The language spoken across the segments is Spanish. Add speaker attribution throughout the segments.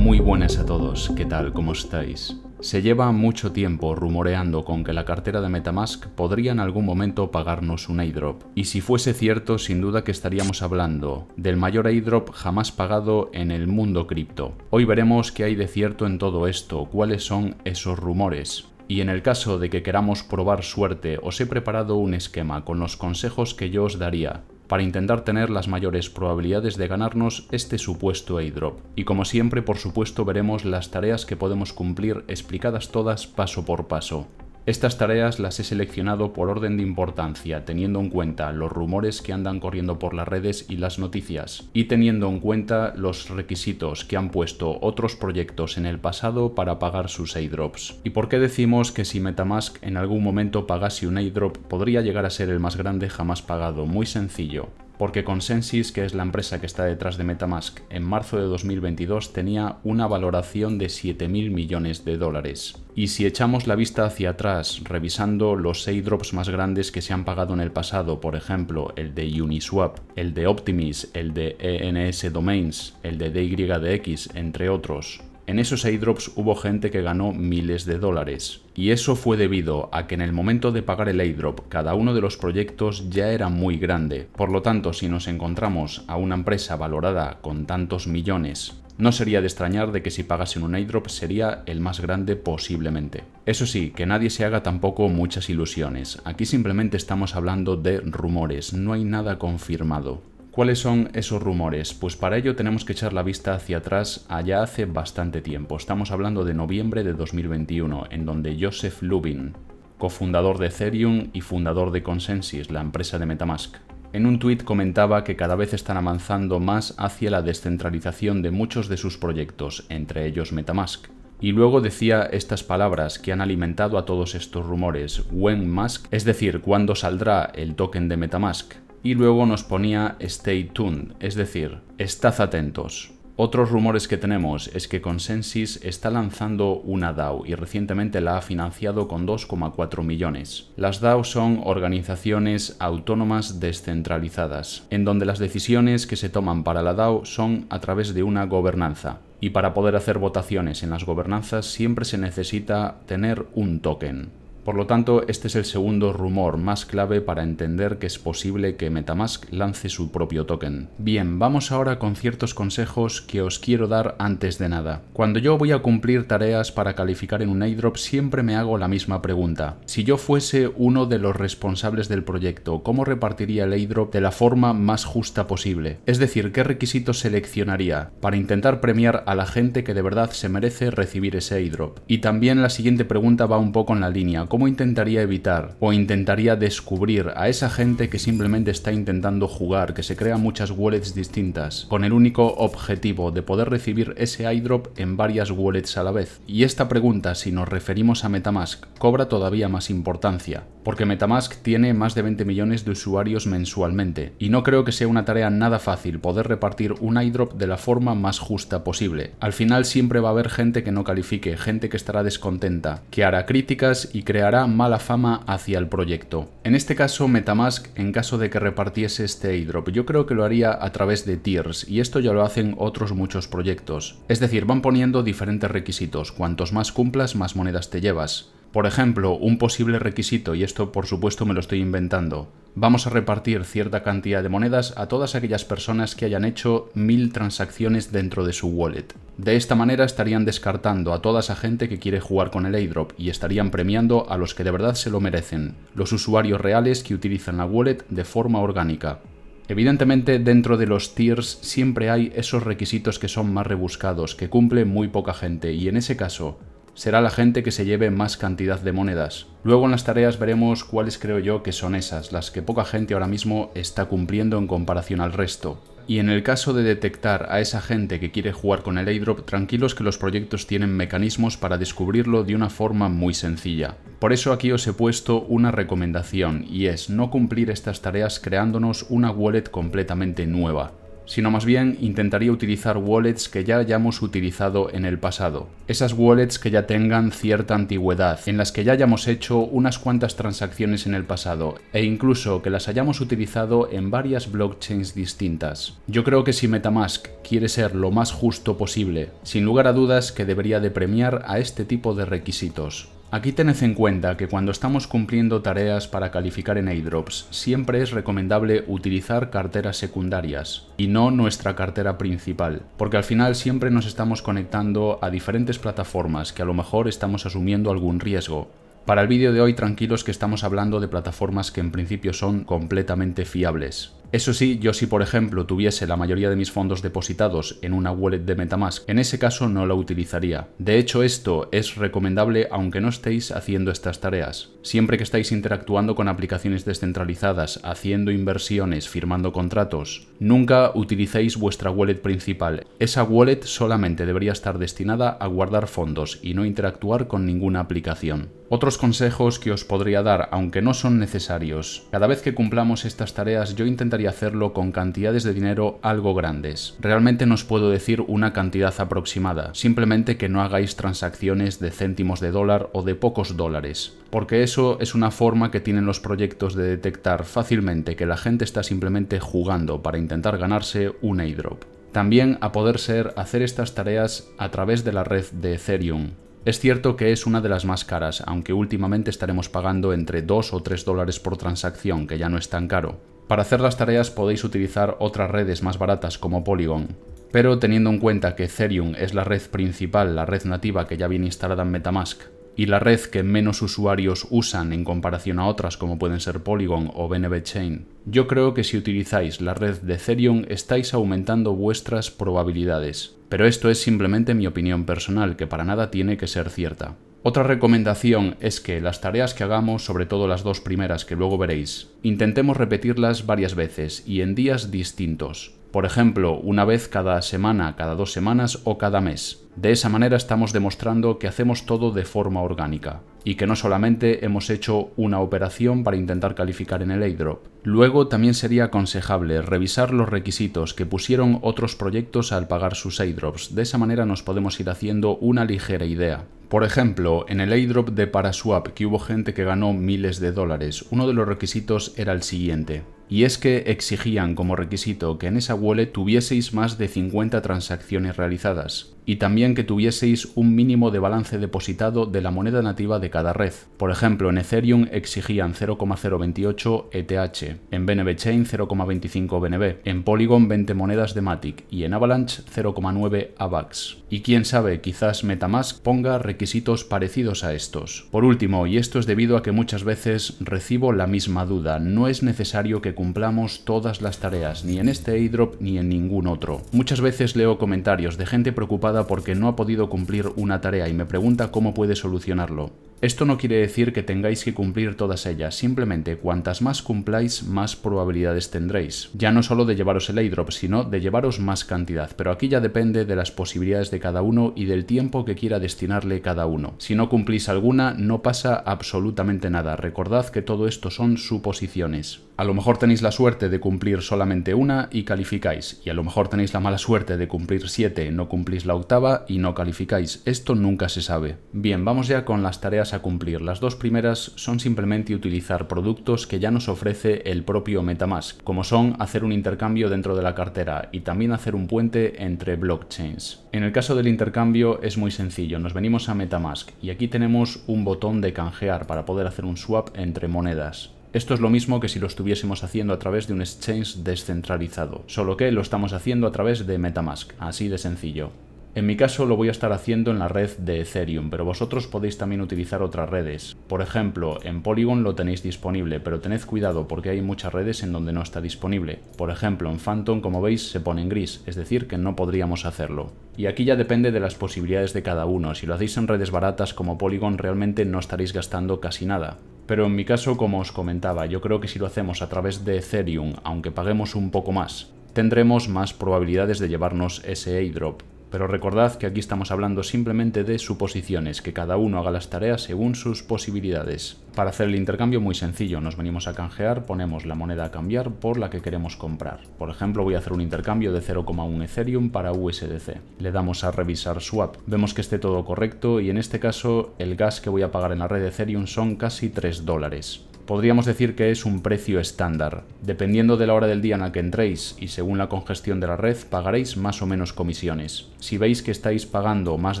Speaker 1: Muy buenas a todos, ¿qué tal? ¿Cómo estáis? Se lleva mucho tiempo rumoreando con que la cartera de Metamask podría en algún momento pagarnos un airdrop, y si fuese cierto, sin duda que estaríamos hablando del mayor airdrop jamás pagado en el mundo cripto. Hoy veremos qué hay de cierto en todo esto, cuáles son esos rumores. Y en el caso de que queramos probar suerte, os he preparado un esquema con los consejos que yo os daría para intentar tener las mayores probabilidades de ganarnos este supuesto airdrop. Y como siempre, por supuesto, veremos las tareas que podemos cumplir explicadas todas paso por paso. Estas tareas las he seleccionado por orden de importancia, teniendo en cuenta los rumores que andan corriendo por las redes y las noticias, y teniendo en cuenta los requisitos que han puesto otros proyectos en el pasado para pagar sus airdrops. ¿Y por qué decimos que si Metamask en algún momento pagase un airdrop podría llegar a ser el más grande jamás pagado? Muy sencillo porque Consensys, que es la empresa que está detrás de Metamask, en marzo de 2022 tenía una valoración de 7.000 millones de dólares. Y si echamos la vista hacia atrás, revisando los drops más grandes que se han pagado en el pasado, por ejemplo, el de Uniswap, el de Optimis, el de ENS Domains, el de DYDX, entre otros, en esos airdrops hubo gente que ganó miles de dólares. Y eso fue debido a que en el momento de pagar el airdrop cada uno de los proyectos ya era muy grande. Por lo tanto, si nos encontramos a una empresa valorada con tantos millones, no sería de extrañar de que si pagasen un airdrop sería el más grande posiblemente. Eso sí, que nadie se haga tampoco muchas ilusiones. Aquí simplemente estamos hablando de rumores, no hay nada confirmado. ¿Cuáles son esos rumores? Pues para ello tenemos que echar la vista hacia atrás allá hace bastante tiempo. Estamos hablando de noviembre de 2021, en donde Joseph Lubin, cofundador de Ethereum y fundador de Consensys, la empresa de Metamask, en un tuit comentaba que cada vez están avanzando más hacia la descentralización de muchos de sus proyectos, entre ellos Metamask. Y luego decía estas palabras que han alimentado a todos estos rumores, when Musk, es decir, cuándo saldrá el token de Metamask, y luego nos ponía stay tuned, es decir, estad atentos. Otros rumores que tenemos es que Consensus está lanzando una DAO y recientemente la ha financiado con 2,4 millones. Las DAO son organizaciones autónomas descentralizadas, en donde las decisiones que se toman para la DAO son a través de una gobernanza. Y para poder hacer votaciones en las gobernanzas siempre se necesita tener un token. Por lo tanto, este es el segundo rumor más clave para entender que es posible que Metamask lance su propio token. Bien, vamos ahora con ciertos consejos que os quiero dar antes de nada. Cuando yo voy a cumplir tareas para calificar en un airdrop siempre me hago la misma pregunta. Si yo fuese uno de los responsables del proyecto, ¿cómo repartiría el airdrop de la forma más justa posible? Es decir, ¿qué requisitos seleccionaría para intentar premiar a la gente que de verdad se merece recibir ese airdrop? Y también la siguiente pregunta va un poco en la línea intentaría evitar o intentaría descubrir a esa gente que simplemente está intentando jugar, que se crea muchas wallets distintas, con el único objetivo de poder recibir ese iDrop en varias wallets a la vez? Y esta pregunta, si nos referimos a Metamask, cobra todavía más importancia, porque Metamask tiene más de 20 millones de usuarios mensualmente, y no creo que sea una tarea nada fácil poder repartir un iDrop de la forma más justa posible. Al final siempre va a haber gente que no califique, gente que estará descontenta, que hará críticas y crea hará mala fama hacia el proyecto. En este caso, Metamask, en caso de que repartiese este airdrop, yo creo que lo haría a través de tiers, y esto ya lo hacen otros muchos proyectos. Es decir, van poniendo diferentes requisitos, cuantos más cumplas, más monedas te llevas. Por ejemplo, un posible requisito, y esto por supuesto me lo estoy inventando, vamos a repartir cierta cantidad de monedas a todas aquellas personas que hayan hecho mil transacciones dentro de su wallet. De esta manera estarían descartando a toda esa gente que quiere jugar con el airdrop y estarían premiando a los que de verdad se lo merecen, los usuarios reales que utilizan la wallet de forma orgánica. Evidentemente, dentro de los tiers siempre hay esos requisitos que son más rebuscados, que cumple muy poca gente, y en ese caso, será la gente que se lleve más cantidad de monedas. Luego en las tareas veremos cuáles creo yo que son esas, las que poca gente ahora mismo está cumpliendo en comparación al resto. Y en el caso de detectar a esa gente que quiere jugar con el airdrop, tranquilos que los proyectos tienen mecanismos para descubrirlo de una forma muy sencilla. Por eso aquí os he puesto una recomendación y es no cumplir estas tareas creándonos una wallet completamente nueva sino más bien intentaría utilizar wallets que ya hayamos utilizado en el pasado. Esas wallets que ya tengan cierta antigüedad, en las que ya hayamos hecho unas cuantas transacciones en el pasado, e incluso que las hayamos utilizado en varias blockchains distintas. Yo creo que si Metamask quiere ser lo más justo posible, sin lugar a dudas que debería de premiar a este tipo de requisitos. Aquí tened en cuenta que cuando estamos cumpliendo tareas para calificar en airdrops, siempre es recomendable utilizar carteras secundarias y no nuestra cartera principal, porque al final siempre nos estamos conectando a diferentes plataformas que a lo mejor estamos asumiendo algún riesgo. Para el vídeo de hoy tranquilos que estamos hablando de plataformas que en principio son completamente fiables. Eso sí, yo si por ejemplo tuviese la mayoría de mis fondos depositados en una wallet de Metamask, en ese caso no la utilizaría. De hecho, esto es recomendable aunque no estéis haciendo estas tareas. Siempre que estáis interactuando con aplicaciones descentralizadas, haciendo inversiones, firmando contratos, nunca utilicéis vuestra wallet principal. Esa wallet solamente debería estar destinada a guardar fondos y no interactuar con ninguna aplicación. Otros consejos que os podría dar, aunque no son necesarios. Cada vez que cumplamos estas tareas yo intentaría y hacerlo con cantidades de dinero algo grandes. Realmente no os puedo decir una cantidad aproximada, simplemente que no hagáis transacciones de céntimos de dólar o de pocos dólares, porque eso es una forma que tienen los proyectos de detectar fácilmente que la gente está simplemente jugando para intentar ganarse un airdrop. También a poder ser hacer estas tareas a través de la red de Ethereum, es cierto que es una de las más caras, aunque últimamente estaremos pagando entre 2 o 3 dólares por transacción, que ya no es tan caro. Para hacer las tareas podéis utilizar otras redes más baratas como Polygon, pero teniendo en cuenta que Ethereum es la red principal, la red nativa que ya viene instalada en Metamask, y la red que menos usuarios usan en comparación a otras como pueden ser Polygon o BNB Chain, yo creo que si utilizáis la red de Ethereum estáis aumentando vuestras probabilidades. Pero esto es simplemente mi opinión personal, que para nada tiene que ser cierta. Otra recomendación es que las tareas que hagamos, sobre todo las dos primeras que luego veréis, intentemos repetirlas varias veces y en días distintos. Por ejemplo, una vez cada semana, cada dos semanas o cada mes. De esa manera estamos demostrando que hacemos todo de forma orgánica y que no solamente hemos hecho una operación para intentar calificar en el airdrop. Luego también sería aconsejable revisar los requisitos que pusieron otros proyectos al pagar sus airdrops. De esa manera nos podemos ir haciendo una ligera idea por ejemplo, en el airdrop de Paraswap, que hubo gente que ganó miles de dólares, uno de los requisitos era el siguiente, y es que exigían como requisito que en esa wallet tuvieseis más de 50 transacciones realizadas y también que tuvieseis un mínimo de balance depositado de la moneda nativa de cada red. Por ejemplo, en Ethereum exigían 0,028 ETH, en BNB Chain 0,25 BNB, en Polygon 20 monedas de Matic y en Avalanche 0,9 AVAX. Y quién sabe, quizás Metamask ponga requisitos parecidos a estos. Por último, y esto es debido a que muchas veces recibo la misma duda, no es necesario que cumplamos todas las tareas, ni en este airdrop ni en ningún otro. Muchas veces leo comentarios de gente preocupada porque no ha podido cumplir una tarea y me pregunta cómo puede solucionarlo. Esto no quiere decir que tengáis que cumplir todas ellas, simplemente cuantas más cumpláis, más probabilidades tendréis. Ya no solo de llevaros el airdrop, sino de llevaros más cantidad, pero aquí ya depende de las posibilidades de cada uno y del tiempo que quiera destinarle cada uno. Si no cumplís alguna, no pasa absolutamente nada. Recordad que todo esto son suposiciones. A lo mejor tenéis la suerte de cumplir solamente una y calificáis, y a lo mejor tenéis la mala suerte de cumplir siete, no cumplís la octava y no calificáis. Esto nunca se sabe. Bien, vamos ya con las tareas a cumplir. Las dos primeras son simplemente utilizar productos que ya nos ofrece el propio Metamask, como son hacer un intercambio dentro de la cartera y también hacer un puente entre blockchains. En el caso del intercambio es muy sencillo, nos venimos a Metamask y aquí tenemos un botón de canjear para poder hacer un swap entre monedas. Esto es lo mismo que si lo estuviésemos haciendo a través de un exchange descentralizado, solo que lo estamos haciendo a través de Metamask, así de sencillo. En mi caso lo voy a estar haciendo en la red de Ethereum, pero vosotros podéis también utilizar otras redes. Por ejemplo, en Polygon lo tenéis disponible, pero tened cuidado porque hay muchas redes en donde no está disponible. Por ejemplo, en Phantom, como veis, se pone en gris, es decir, que no podríamos hacerlo. Y aquí ya depende de las posibilidades de cada uno, si lo hacéis en redes baratas como Polygon realmente no estaréis gastando casi nada pero en mi caso, como os comentaba, yo creo que si lo hacemos a través de Ethereum, aunque paguemos un poco más, tendremos más probabilidades de llevarnos ese airdrop pero recordad que aquí estamos hablando simplemente de suposiciones, que cada uno haga las tareas según sus posibilidades. Para hacer el intercambio muy sencillo, nos venimos a canjear, ponemos la moneda a cambiar por la que queremos comprar. Por ejemplo, voy a hacer un intercambio de 0,1 Ethereum para USDC. Le damos a revisar swap, vemos que esté todo correcto y en este caso el gas que voy a pagar en la red de Ethereum son casi 3 dólares. Podríamos decir que es un precio estándar. Dependiendo de la hora del día en la que entréis y según la congestión de la red, pagaréis más o menos comisiones. Si veis que estáis pagando más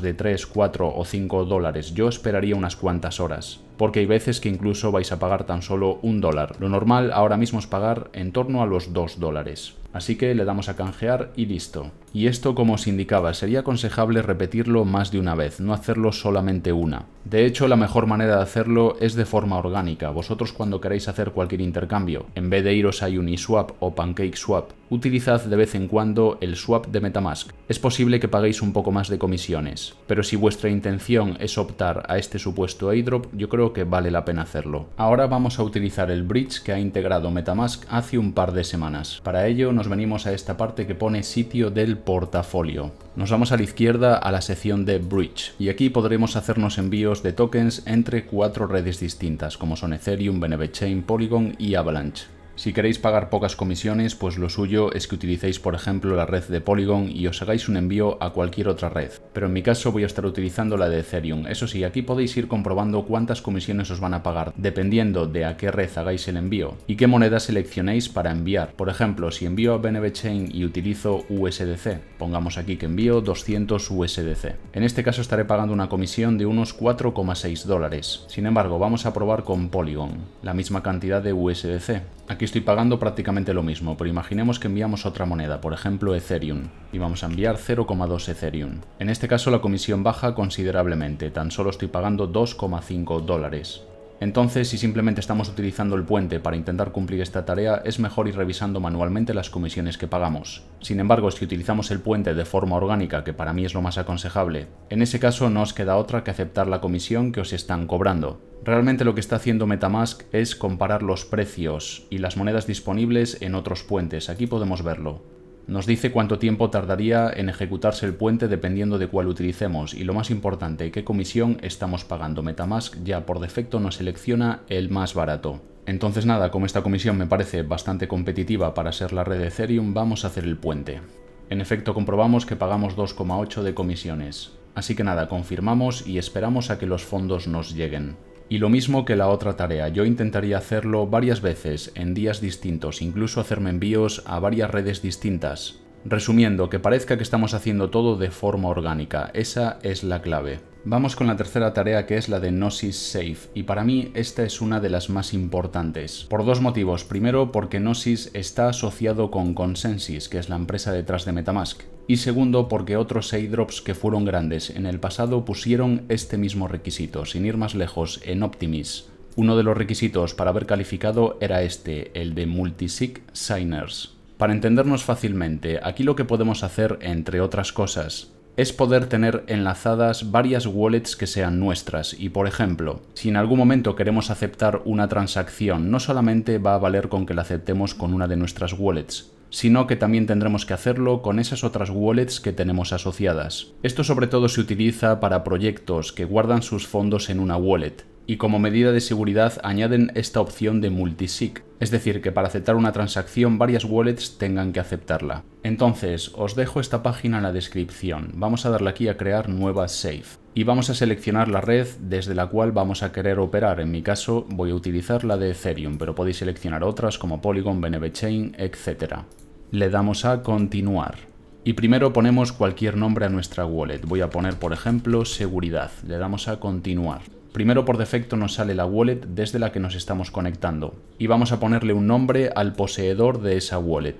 Speaker 1: de 3, 4 o 5 dólares, yo esperaría unas cuantas horas porque hay veces que incluso vais a pagar tan solo un dólar. Lo normal ahora mismo es pagar en torno a los 2 dólares. Así que le damos a canjear y listo. Y esto, como os indicaba, sería aconsejable repetirlo más de una vez, no hacerlo solamente una. De hecho, la mejor manera de hacerlo es de forma orgánica. Vosotros cuando queráis hacer cualquier intercambio, en vez de iros a Uniswap o PancakeSwap utilizad de vez en cuando el swap de Metamask. Es posible que paguéis un poco más de comisiones, pero si vuestra intención es optar a este supuesto airdrop, yo creo que vale la pena hacerlo. Ahora vamos a utilizar el bridge que ha integrado Metamask hace un par de semanas. Para ello nos venimos a esta parte que pone sitio del portafolio. Nos vamos a la izquierda a la sección de bridge y aquí podremos hacernos envíos de tokens entre cuatro redes distintas como son Ethereum, BNB Chain, Polygon y Avalanche. Si queréis pagar pocas comisiones, pues lo suyo es que utilicéis por ejemplo la red de Polygon y os hagáis un envío a cualquier otra red. Pero en mi caso voy a estar utilizando la de Ethereum. Eso sí, aquí podéis ir comprobando cuántas comisiones os van a pagar, dependiendo de a qué red hagáis el envío y qué moneda seleccionéis para enviar. Por ejemplo, si envío a BNB Chain y utilizo USDC, pongamos aquí que envío 200 USDC. En este caso estaré pagando una comisión de unos 4,6 dólares. Sin embargo, vamos a probar con Polygon, la misma cantidad de USDC. Aquí estoy pagando prácticamente lo mismo, pero imaginemos que enviamos otra moneda, por ejemplo Ethereum, y vamos a enviar 0,2 Ethereum. En este caso la comisión baja considerablemente, tan solo estoy pagando 2,5 dólares. Entonces, si simplemente estamos utilizando el puente para intentar cumplir esta tarea, es mejor ir revisando manualmente las comisiones que pagamos. Sin embargo, si utilizamos el puente de forma orgánica, que para mí es lo más aconsejable, en ese caso no os queda otra que aceptar la comisión que os están cobrando. Realmente lo que está haciendo Metamask es comparar los precios y las monedas disponibles en otros puentes, aquí podemos verlo. Nos dice cuánto tiempo tardaría en ejecutarse el puente dependiendo de cuál utilicemos y lo más importante, qué comisión estamos pagando. Metamask ya por defecto nos selecciona el más barato. Entonces nada, como esta comisión me parece bastante competitiva para ser la red Ethereum, vamos a hacer el puente. En efecto comprobamos que pagamos 2,8 de comisiones. Así que nada, confirmamos y esperamos a que los fondos nos lleguen. Y lo mismo que la otra tarea, yo intentaría hacerlo varias veces, en días distintos, incluso hacerme envíos a varias redes distintas. Resumiendo, que parezca que estamos haciendo todo de forma orgánica, esa es la clave. Vamos con la tercera tarea que es la de Gnosis Safe, y para mí esta es una de las más importantes. Por dos motivos. Primero, porque Gnosis está asociado con Consensys, que es la empresa detrás de Metamask. Y segundo, porque otros airdrops que fueron grandes en el pasado pusieron este mismo requisito, sin ir más lejos, en Optimis. Uno de los requisitos para haber calificado era este, el de Multisig Signers. Para entendernos fácilmente, aquí lo que podemos hacer, entre otras cosas, es poder tener enlazadas varias wallets que sean nuestras y por ejemplo, si en algún momento queremos aceptar una transacción, no solamente va a valer con que la aceptemos con una de nuestras wallets, sino que también tendremos que hacerlo con esas otras wallets que tenemos asociadas. Esto sobre todo se utiliza para proyectos que guardan sus fondos en una wallet, y como medida de seguridad añaden esta opción de multisig, es decir, que para aceptar una transacción varias wallets tengan que aceptarla. Entonces, os dejo esta página en la descripción, vamos a darle aquí a crear nueva safe y vamos a seleccionar la red desde la cual vamos a querer operar. En mi caso voy a utilizar la de Ethereum, pero podéis seleccionar otras como Polygon, BNB Chain, etc. Le damos a continuar. Y primero ponemos cualquier nombre a nuestra wallet. Voy a poner, por ejemplo, seguridad. Le damos a continuar. Primero por defecto nos sale la wallet desde la que nos estamos conectando y vamos a ponerle un nombre al poseedor de esa wallet.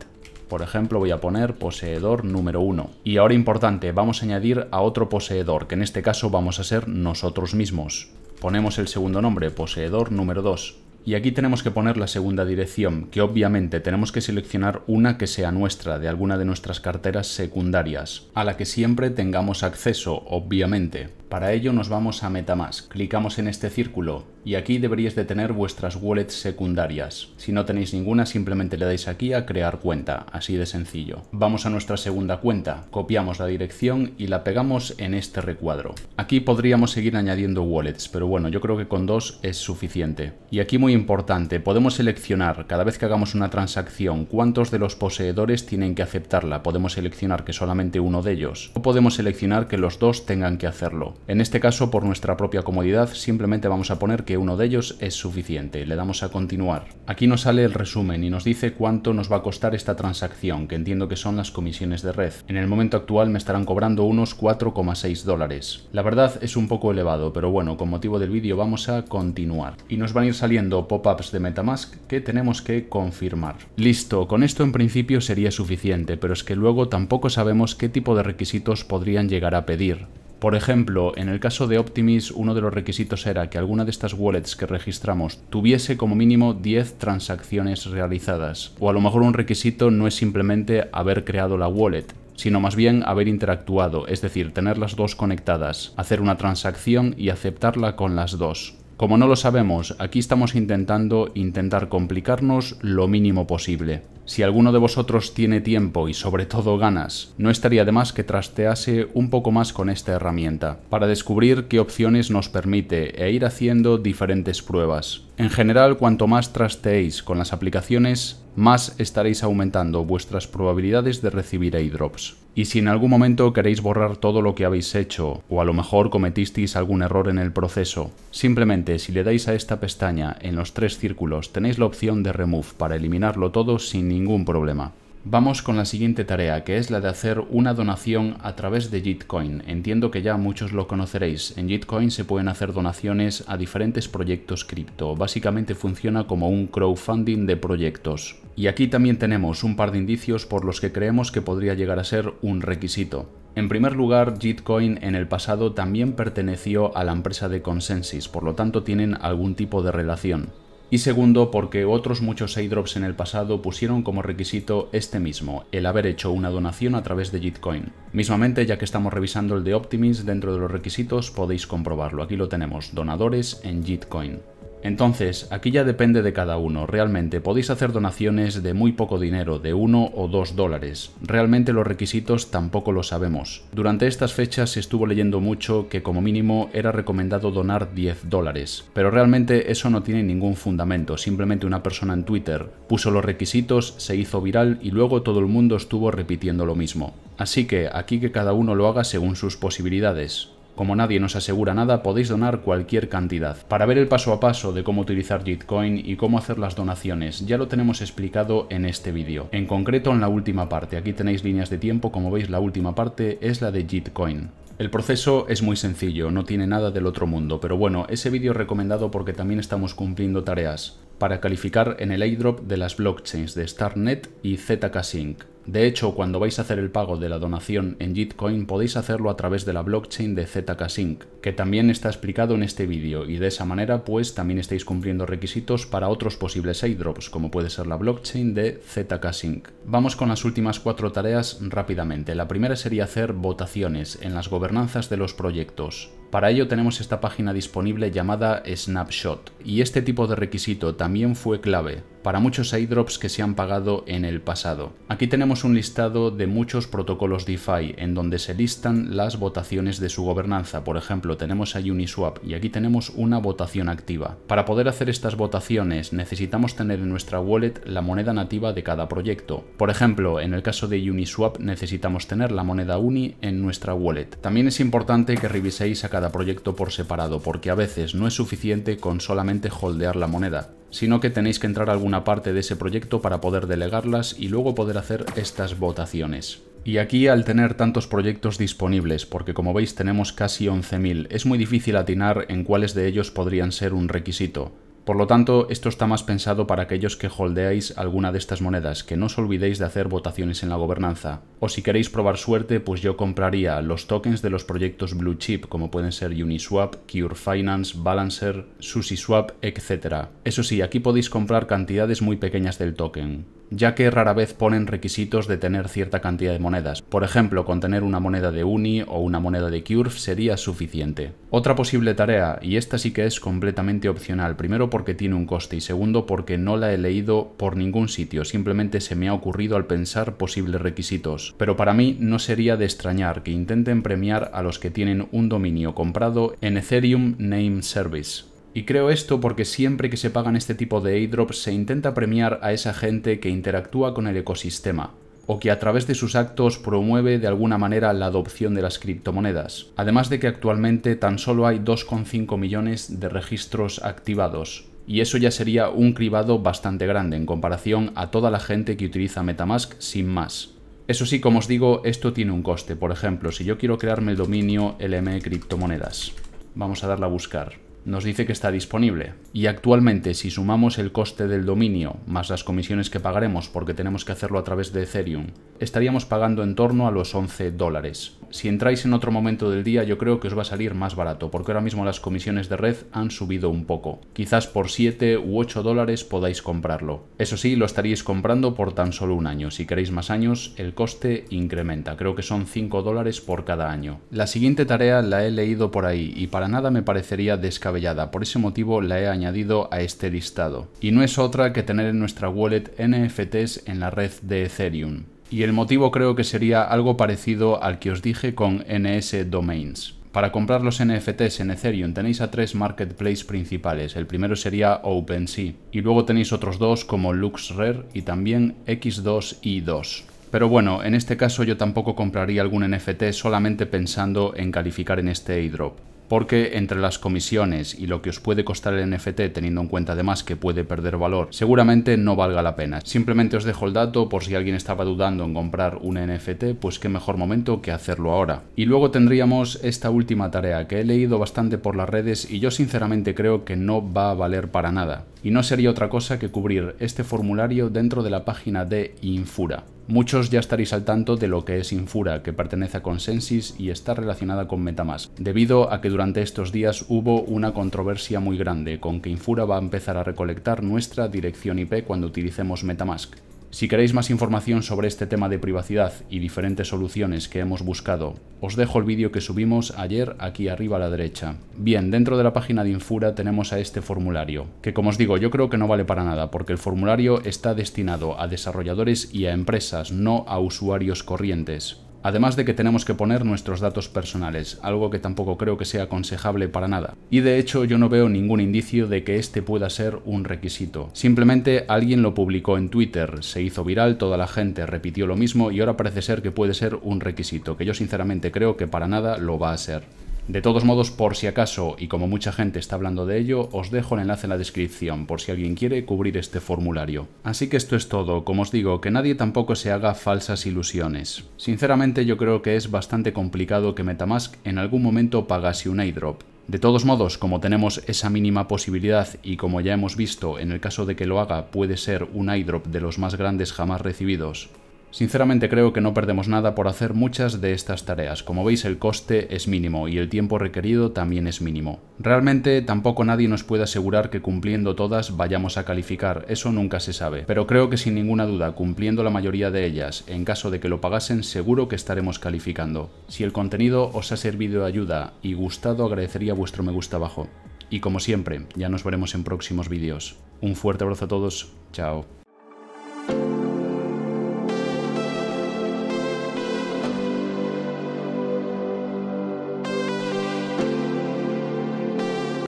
Speaker 1: Por ejemplo, voy a poner poseedor número 1. Y ahora importante, vamos a añadir a otro poseedor, que en este caso vamos a ser nosotros mismos. Ponemos el segundo nombre, poseedor número 2. Y aquí tenemos que poner la segunda dirección, que obviamente tenemos que seleccionar una que sea nuestra, de alguna de nuestras carteras secundarias, a la que siempre tengamos acceso, obviamente. Para ello nos vamos a Metamask, clicamos en este círculo, y aquí deberíais de tener vuestras wallets secundarias. Si no tenéis ninguna, simplemente le dais aquí a crear cuenta, así de sencillo. Vamos a nuestra segunda cuenta, copiamos la dirección y la pegamos en este recuadro. Aquí podríamos seguir añadiendo wallets, pero bueno, yo creo que con dos es suficiente. Y aquí muy importante, podemos seleccionar cada vez que hagamos una transacción cuántos de los poseedores tienen que aceptarla. Podemos seleccionar que solamente uno de ellos o podemos seleccionar que los dos tengan que hacerlo. En este caso, por nuestra propia comodidad, simplemente vamos a poner que uno de ellos es suficiente. Le damos a continuar. Aquí nos sale el resumen y nos dice cuánto nos va a costar esta transacción, que entiendo que son las comisiones de red. En el momento actual me estarán cobrando unos 4,6 dólares. La verdad es un poco elevado, pero bueno, con motivo del vídeo vamos a continuar. Y nos van a ir saliendo pop-ups de Metamask que tenemos que confirmar. Listo, con esto en principio sería suficiente, pero es que luego tampoco sabemos qué tipo de requisitos podrían llegar a pedir. Por ejemplo, en el caso de Optimis, uno de los requisitos era que alguna de estas wallets que registramos tuviese como mínimo 10 transacciones realizadas. O a lo mejor un requisito no es simplemente haber creado la wallet, sino más bien haber interactuado, es decir, tener las dos conectadas, hacer una transacción y aceptarla con las dos. Como no lo sabemos, aquí estamos intentando intentar complicarnos lo mínimo posible. Si alguno de vosotros tiene tiempo y sobre todo ganas, no estaría de más que trastease un poco más con esta herramienta, para descubrir qué opciones nos permite e ir haciendo diferentes pruebas. En general, cuanto más trasteéis con las aplicaciones, más estaréis aumentando vuestras probabilidades de recibir airdrops. Y si en algún momento queréis borrar todo lo que habéis hecho, o a lo mejor cometisteis algún error en el proceso, simplemente si le dais a esta pestaña en los tres círculos tenéis la opción de remove para eliminarlo todo sin ningún ningún problema. Vamos con la siguiente tarea, que es la de hacer una donación a través de Gitcoin. Entiendo que ya muchos lo conoceréis. En Gitcoin se pueden hacer donaciones a diferentes proyectos cripto. Básicamente funciona como un crowdfunding de proyectos. Y aquí también tenemos un par de indicios por los que creemos que podría llegar a ser un requisito. En primer lugar, Gitcoin en el pasado también perteneció a la empresa de Consensus, por lo tanto tienen algún tipo de relación y segundo porque otros muchos airdrops en el pasado pusieron como requisito este mismo, el haber hecho una donación a través de Gitcoin. Mismamente, ya que estamos revisando el de Optimis, dentro de los requisitos, podéis comprobarlo. Aquí lo tenemos, donadores en Gitcoin. Entonces, aquí ya depende de cada uno. Realmente podéis hacer donaciones de muy poco dinero, de 1 o 2 dólares. Realmente los requisitos tampoco lo sabemos. Durante estas fechas se estuvo leyendo mucho que como mínimo era recomendado donar 10 dólares. Pero realmente eso no tiene ningún fundamento. Simplemente una persona en Twitter puso los requisitos, se hizo viral y luego todo el mundo estuvo repitiendo lo mismo. Así que aquí que cada uno lo haga según sus posibilidades. Como nadie nos asegura nada, podéis donar cualquier cantidad. Para ver el paso a paso de cómo utilizar Bitcoin y cómo hacer las donaciones, ya lo tenemos explicado en este vídeo. En concreto en la última parte, aquí tenéis líneas de tiempo, como veis la última parte es la de Bitcoin. El proceso es muy sencillo, no tiene nada del otro mundo, pero bueno, ese vídeo recomendado porque también estamos cumpliendo tareas para calificar en el airdrop de las blockchains de Starnet y ZK Sync. De hecho, cuando vais a hacer el pago de la donación en Gitcoin podéis hacerlo a través de la blockchain de ZK Sync, que también está explicado en este vídeo y de esa manera pues también estáis cumpliendo requisitos para otros posibles airdrops, como puede ser la blockchain de ZK Sync. Vamos con las últimas cuatro tareas rápidamente. La primera sería hacer votaciones en las gobernanzas de los proyectos. Para ello tenemos esta página disponible llamada Snapshot, y este tipo de requisito también fue clave para muchos airdrops que se han pagado en el pasado. Aquí tenemos un listado de muchos protocolos DeFi en donde se listan las votaciones de su gobernanza. Por ejemplo, tenemos a Uniswap y aquí tenemos una votación activa. Para poder hacer estas votaciones necesitamos tener en nuestra wallet la moneda nativa de cada proyecto. Por ejemplo, en el caso de Uniswap necesitamos tener la moneda UNI en nuestra wallet. También es importante que reviséis a cada proyecto por separado porque a veces no es suficiente con solamente holdear la moneda sino que tenéis que entrar a alguna parte de ese proyecto para poder delegarlas y luego poder hacer estas votaciones. Y aquí al tener tantos proyectos disponibles, porque como veis tenemos casi 11.000, es muy difícil atinar en cuáles de ellos podrían ser un requisito. Por lo tanto, esto está más pensado para aquellos que holdeáis alguna de estas monedas, que no os olvidéis de hacer votaciones en la gobernanza. O si queréis probar suerte, pues yo compraría los tokens de los proyectos Blue Chip, como pueden ser Uniswap, Cure Finance, Balancer, SushiSwap, etc. Eso sí, aquí podéis comprar cantidades muy pequeñas del token ya que rara vez ponen requisitos de tener cierta cantidad de monedas. Por ejemplo, con tener una moneda de Uni o una moneda de Curve sería suficiente. Otra posible tarea, y esta sí que es completamente opcional, primero porque tiene un coste y segundo porque no la he leído por ningún sitio, simplemente se me ha ocurrido al pensar posibles requisitos. Pero para mí no sería de extrañar que intenten premiar a los que tienen un dominio comprado en Ethereum Name Service. Y creo esto porque siempre que se pagan este tipo de airdrops se intenta premiar a esa gente que interactúa con el ecosistema, o que a través de sus actos promueve de alguna manera la adopción de las criptomonedas, además de que actualmente tan solo hay 2,5 millones de registros activados, y eso ya sería un cribado bastante grande en comparación a toda la gente que utiliza Metamask sin más. Eso sí, como os digo, esto tiene un coste. Por ejemplo, si yo quiero crearme el dominio LM Criptomonedas, vamos a darle a buscar nos dice que está disponible. Y actualmente si sumamos el coste del dominio más las comisiones que pagaremos porque tenemos que hacerlo a través de Ethereum, estaríamos pagando en torno a los 11 dólares. Si entráis en otro momento del día yo creo que os va a salir más barato porque ahora mismo las comisiones de red han subido un poco. Quizás por 7 u 8 dólares podáis comprarlo. Eso sí, lo estaríais comprando por tan solo un año. Si queréis más años, el coste incrementa. Creo que son 5 dólares por cada año. La siguiente tarea la he leído por ahí y para nada me parecería descabellada por ese motivo la he añadido a este listado. Y no es otra que tener en nuestra wallet NFTs en la red de Ethereum. Y el motivo creo que sería algo parecido al que os dije con NS Domains. Para comprar los NFTs en Ethereum tenéis a tres marketplaces principales. El primero sería OpenSea y luego tenéis otros dos como LuxRare y también X2i2. Pero bueno, en este caso yo tampoco compraría algún NFT solamente pensando en calificar en este airdrop porque entre las comisiones y lo que os puede costar el NFT teniendo en cuenta además que puede perder valor, seguramente no valga la pena. Simplemente os dejo el dato por si alguien estaba dudando en comprar un NFT, pues qué mejor momento que hacerlo ahora. Y luego tendríamos esta última tarea que he leído bastante por las redes y yo sinceramente creo que no va a valer para nada. Y no sería otra cosa que cubrir este formulario dentro de la página de Infura. Muchos ya estaréis al tanto de lo que es Infura, que pertenece a Consensys y está relacionada con Metamask, debido a que durante estos días hubo una controversia muy grande con que Infura va a empezar a recolectar nuestra dirección IP cuando utilicemos Metamask. Si queréis más información sobre este tema de privacidad y diferentes soluciones que hemos buscado, os dejo el vídeo que subimos ayer aquí arriba a la derecha. Bien, dentro de la página de Infura tenemos a este formulario, que como os digo yo creo que no vale para nada porque el formulario está destinado a desarrolladores y a empresas, no a usuarios corrientes. Además de que tenemos que poner nuestros datos personales, algo que tampoco creo que sea aconsejable para nada. Y de hecho yo no veo ningún indicio de que este pueda ser un requisito. Simplemente alguien lo publicó en Twitter, se hizo viral, toda la gente repitió lo mismo y ahora parece ser que puede ser un requisito, que yo sinceramente creo que para nada lo va a ser. De todos modos, por si acaso, y como mucha gente está hablando de ello, os dejo el enlace en la descripción por si alguien quiere cubrir este formulario. Así que esto es todo, como os digo, que nadie tampoco se haga falsas ilusiones. Sinceramente yo creo que es bastante complicado que Metamask en algún momento pagase un airdrop. De todos modos, como tenemos esa mínima posibilidad y como ya hemos visto, en el caso de que lo haga puede ser un airdrop de los más grandes jamás recibidos, Sinceramente creo que no perdemos nada por hacer muchas de estas tareas. Como veis el coste es mínimo y el tiempo requerido también es mínimo. Realmente tampoco nadie nos puede asegurar que cumpliendo todas vayamos a calificar, eso nunca se sabe. Pero creo que sin ninguna duda, cumpliendo la mayoría de ellas, en caso de que lo pagasen seguro que estaremos calificando. Si el contenido os ha servido de ayuda y gustado agradecería vuestro me gusta abajo. Y como siempre, ya nos veremos en próximos vídeos. Un fuerte abrazo a todos, chao.